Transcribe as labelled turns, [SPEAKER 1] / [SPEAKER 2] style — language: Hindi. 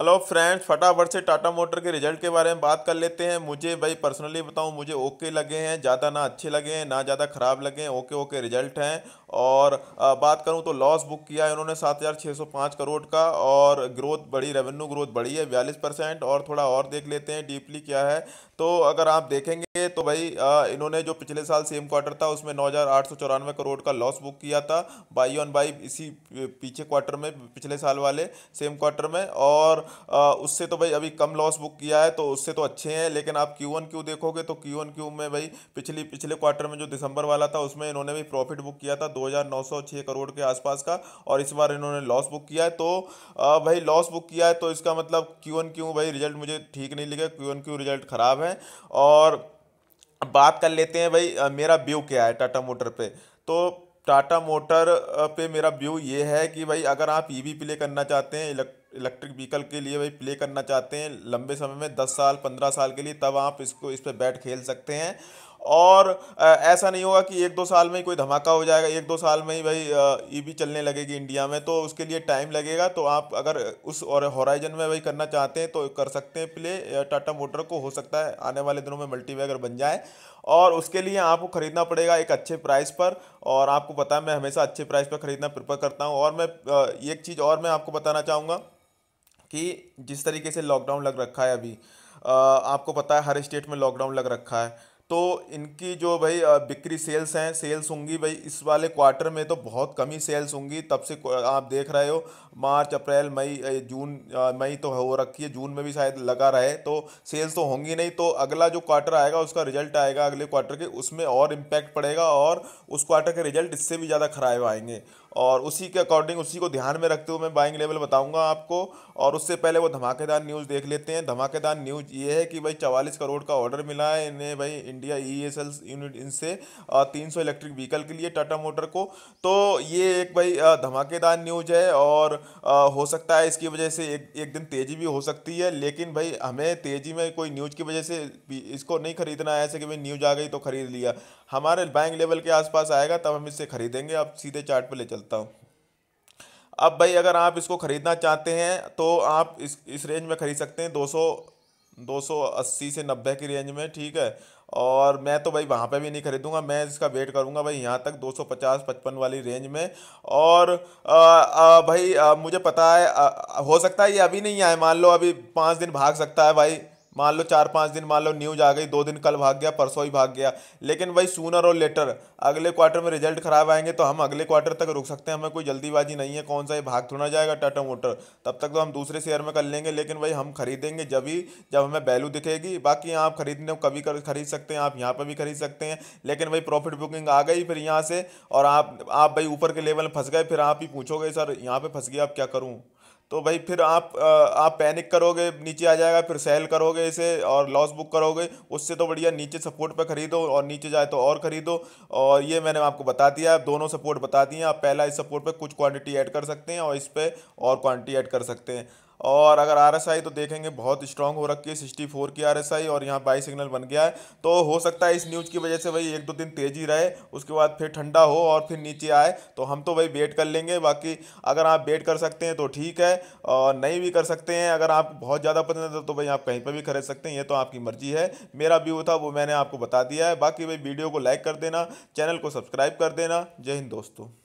[SPEAKER 1] हेलो फ्रेंड्स फटाफट से टाटा मोटर के रिजल्ट के बारे में बात कर लेते हैं मुझे भाई पर्सनली बताऊं मुझे ओके लगे हैं ज़्यादा ना अच्छे लगे हैं ना ज़्यादा ख़राब लगे हैं ओके ओके रिजल्ट हैं और बात करूं तो लॉस बुक किया है उन्होंने सात हज़ार छः सौ पाँच करोड़ का और ग्रोथ बड़ी रेवेन्यू ग्रोथ बढ़ी है बयालीस परसेंट और थोड़ा और देख लेते हैं डीपली क्या है तो अगर आप देखेंगे तो भाई इन्होंने जो पिछले साल सेम क्वार्टर था उसमें नौ हजार आठ सौ चौरानवे करोड़ का लॉस बुक किया था बाई ऑन बाई इसी पीछे क्वार्टर में पिछले साल वाले सेम क्वार्टर में और उससे तो भाई अभी कम लॉस बुक किया है तो उससे तो अच्छे हैं लेकिन आप क्यू वन क्यू देखोगे तो क्यू वन क्यू में भाई पिछली पिछले क्वार्टर में जो दिसंबर वाला था उसमें इन्होंने भी प्रॉफिट बुक किया था दो हजार नौ सौ छः करोड़ के आसपास का और इस बार इन्होंने लॉस बुक किया है तो भाई लॉस बुक किया है तो इसका मतलब क्यू वन क्यू भाई रिजल्ट मुझे ठीक नहीं लगा क्यू वन क्यू रिजल्ट ख़राब है और बात कर लेते हैं भाई मेरा व्यू क्या है टाटा मोटर पे तो टाटा मोटर पे मेरा व्यू ये है कि भाई अगर आप ई e प्ले करना चाहते हैं इलेक्ट्रिक व्हीकल के लिए भाई प्ले करना चाहते हैं लंबे समय में दस साल पंद्रह साल के लिए तब आप इसको इस पर बैठ खेल सकते हैं और ऐसा नहीं होगा कि एक दो साल में ही कोई धमाका हो जाएगा एक दो साल में ही भाई ई भी चलने लगेगी इंडिया में तो उसके लिए टाइम लगेगा तो आप अगर उस और हॉराइजन में भाई करना चाहते हैं तो कर सकते हैं प्ले टाटा मोटर को हो सकता है आने वाले दिनों में मल्टीवैगर बन जाए और उसके लिए आपको ख़रीदना पड़ेगा एक अच्छे प्राइस पर और आपको पता है मैं हमेशा अच्छे प्राइस पर ख़रीदना प्रिफर करता हूँ और मैं एक चीज़ और मैं आपको बताना चाहूँगा कि जिस तरीके से लॉकडाउन लग रखा है अभी आपको पता है हर स्टेट में लॉकडाउन लग रखा है तो इनकी जो भाई बिक्री सेल्स हैं सेल्स होंगी भाई इस वाले क्वार्टर में तो बहुत कम ही सेल्स होंगी तब से आप देख रहे हो मार्च अप्रैल मई जून मई तो हो रखी है जून में भी शायद लगा रहे तो सेल्स तो होंगी नहीं तो अगला जो क्वार्टर आएगा उसका रिजल्ट आएगा अगले क्वार्टर के उसमें और इम्पैक्ट पड़ेगा और उस क्वार्टर के रिजल्ट इससे भी ज़्यादा खराब आएंगे और उसी के अकॉर्डिंग उसी को ध्यान में रखते हुए मैं बाइंग लेवल बताऊंगा आपको और उससे पहले वो धमाकेदार न्यूज़ देख लेते हैं धमाकेदार न्यूज़ ये है कि भाई चवालीस करोड़ का ऑर्डर मिला है इन्हें भाई India E S L unit इनसे तीन सौ इलेक्ट्रिक व्हीकल के लिए टाटा मोटर को तो ये एक भाई धमाकेदार न्यूज़ है और हो सकता है इसकी वजह से एक एक दिन तेज़ी भी हो सकती है लेकिन भाई हमें तेज़ी में कोई न्यूज़ की वजह से इसको नहीं खरीदना है ऐसे कि भाई न्यूज़ आ गई तो खरीद लिया हमारे बाइंग लेवल के आसपास आएगा तब हम इससे खरीदेंगे आप सीधे चार्ट पर ले चल चलता हूँ अब भाई अगर आप इसको ख़रीदना चाहते हैं तो आप इस इस रेंज में ख़रीद सकते हैं 200 280 से 90 की रेंज में ठीक है और मैं तो भाई वहाँ पे भी नहीं खरीदूँगा मैं इसका वेट करूँगा भाई यहाँ तक 250 55 वाली रेंज में और आ, आ, भाई आ, मुझे पता है आ, हो सकता है ये अभी नहीं आए मान लो अभी पाँच दिन भाग सकता है भाई मान लो चार पाँच दिन मान लो न्यूज आ गई दो दिन कल भाग गया परसों ही भाग गया लेकिन भाई सूनर और लेटर अगले क्वार्टर में रिजल्ट खराब आएंगे तो हम अगले क्वार्टर तक रुक सकते हैं हमें कोई जल्दीबाजी नहीं है कौन सा ये भाग थोड़ा जाएगा टाटा मोटर तब तक तो हम दूसरे शेयर में कर लेंगे लेकिन भाई हम खरीदेंगे जब ही जब हमें वैल्यू दिखेगी बाकी आप खरीदने कभी कर खरीद सकते हैं आप यहाँ पर भी खरीद सकते हैं लेकिन भाई प्रॉफिट बुकिंग आ गई फिर यहाँ से और आप आप भाई ऊपर के लेवल फंस गए फिर आप ही पूछोगे सर यहाँ पर फंस गया आप क्या करूँ तो भाई फिर आप आप पैनिक करोगे नीचे आ जाएगा फिर सेल करोगे इसे और लॉस बुक करोगे उससे तो बढ़िया नीचे सपोर्ट पर खरीदो और नीचे जाए तो और ख़रीदो और ये मैंने आपको बता दिया आप दोनों सपोर्ट बता दिए आप पहला इस सपोर्ट पर कुछ क्वांटिटी ऐड कर सकते हैं और इस पर और क्वांटिटी ऐड कर सकते हैं और अगर आर तो देखेंगे बहुत स्ट्रॉन्ग हो रखी है सिक्सटी फोर की आर और यहाँ बाई सिग्नल बन गया है तो हो सकता है इस न्यूज़ की वजह से वही एक दो दिन तेज़ी रहे उसके बाद फिर ठंडा हो और फिर नीचे आए तो हम तो वही वेट कर लेंगे बाकी अगर आप वेट कर सकते हैं तो ठीक है और नहीं भी कर सकते हैं अगर आप बहुत ज़्यादा पसंद है तो, तो भाई आप कहीं पर भी खरीद सकते हैं ये तो आपकी मर्जी है मेरा व्यू था वो मैंने आपको बता दिया है बाकी भाई वीडियो को लाइक कर देना चैनल को सब्सक्राइब कर देना जय हिंद दोस्तों